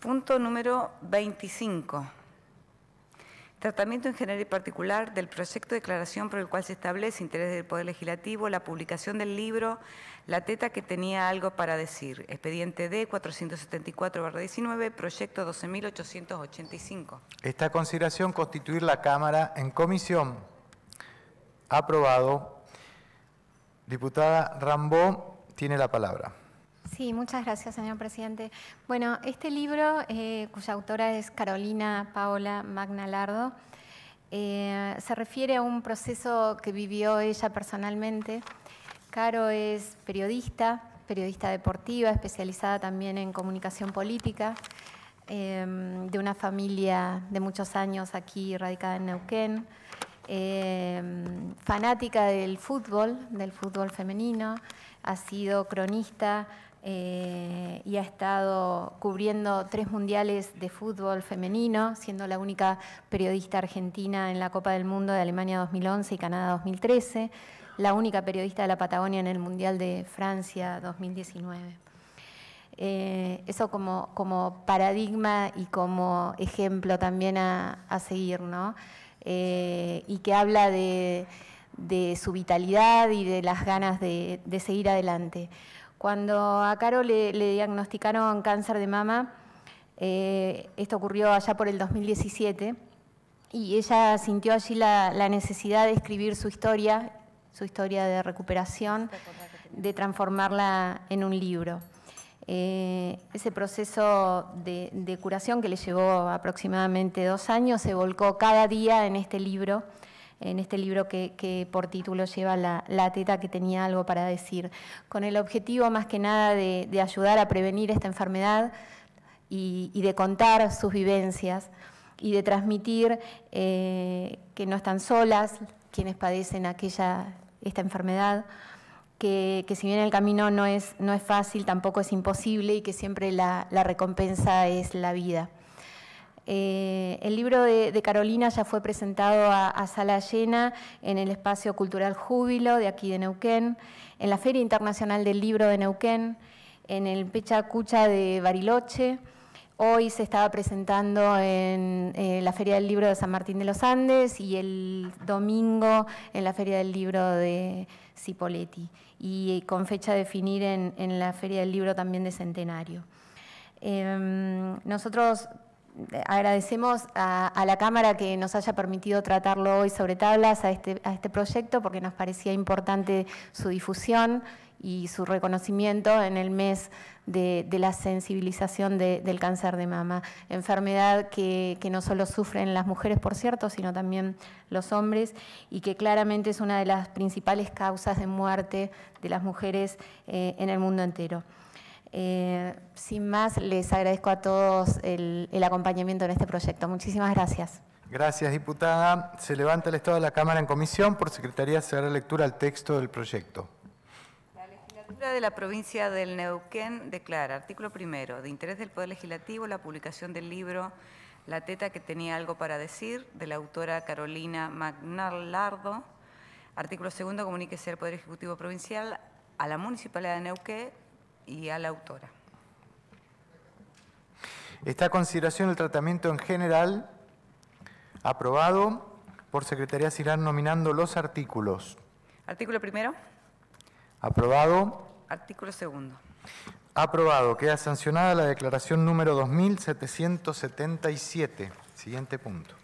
Punto número 25. Tratamiento en general y particular del proyecto de declaración por el cual se establece interés del Poder Legislativo, la publicación del libro La teta que tenía algo para decir, expediente D474-19, proyecto 12.885. Esta consideración constituir la Cámara en comisión. Aprobado. Diputada Rambó tiene la palabra. Sí, muchas gracias, señor presidente. Bueno, este libro, eh, cuya autora es Carolina Paola Magnalardo, eh, se refiere a un proceso que vivió ella personalmente. Caro es periodista, periodista deportiva, especializada también en comunicación política, em, de una familia de muchos años aquí radicada en Neuquén, em, fanática del fútbol, del fútbol femenino, ha sido cronista eh, y ha estado cubriendo tres mundiales de fútbol femenino, siendo la única periodista argentina en la Copa del Mundo de Alemania 2011 y Canadá 2013, la única periodista de la Patagonia en el Mundial de Francia 2019. Eh, eso como, como, paradigma y como ejemplo también a, seguir, ¿no? Eh, y que habla de, su vitalidad y de las ganas de seguir adelante. Cuando a Caro le, diagnosticaron cáncer de mama, eh, esto ocurrió allá por el 2017, y ella sintió allí la, necesidad de escribir su historia, su historia de recuperación, de transformarla en un libro. Eh, ese proceso de, curación que le llevó aproximadamente dos años se volcó cada día en este libro en este libro que, por título lleva la, teta que tenía algo para decir, con el objetivo más que nada de, ayudar a prevenir esta enfermedad y, de contar sus vivencias y de transmitir eh, que no están solas quienes padecen aquella, esta enfermedad, que, si bien el camino no es, no es, fácil, tampoco es imposible y que siempre la recompensa es la vida. Eh, el libro de, Carolina ya fue presentado a, sala llena en el espacio cultural Júbilo de aquí de Neuquén, en la Feria Internacional del Libro de Neuquén, en el Pecha Cucha de Bariloche. Hoy se estaba presentando en eh, la Feria del Libro de San Martín de los Andes y el domingo en la Feria del Libro de Cipoletti y con fecha de finir en, la Feria del Libro también de Centenario. Em, nosotros agradecemos a, la Cámara que nos haya permitido tratarlo hoy sobre tablas este, a este, proyecto porque nos parecía importante su difusión y su reconocimiento en el mes de, la sensibilización del cáncer de mama, enfermedad que, no solo sufren las mujeres, por cierto, sino también los hombres, y que claramente es una de las principales causas de muerte de las mujeres eh, en el mundo entero. Eh, sin más, les agradezco a todos el, acompañamiento en este proyecto. Muchísimas gracias. Gracias, diputada. Se levanta el estado de la Cámara en comisión. Por Secretaría se dará lectura al texto del proyecto. La legislatura de la provincia del Neuquén declara, artículo primero, de interés del Poder Legislativo, la publicación del libro La teta que tenía algo para decir, de la autora Carolina Magnar Lardo. Artículo segundo, comuníquese al Poder Ejecutivo Provincial a la Municipalidad de Neuquén y a la autora. Esta consideración el tratamiento en general aprobado por Secretaría irán nominando los artículos. Artículo primero. Aprobado. Artículo segundo. Aprobado. Queda sancionada la declaración número 2777. Siguiente punto.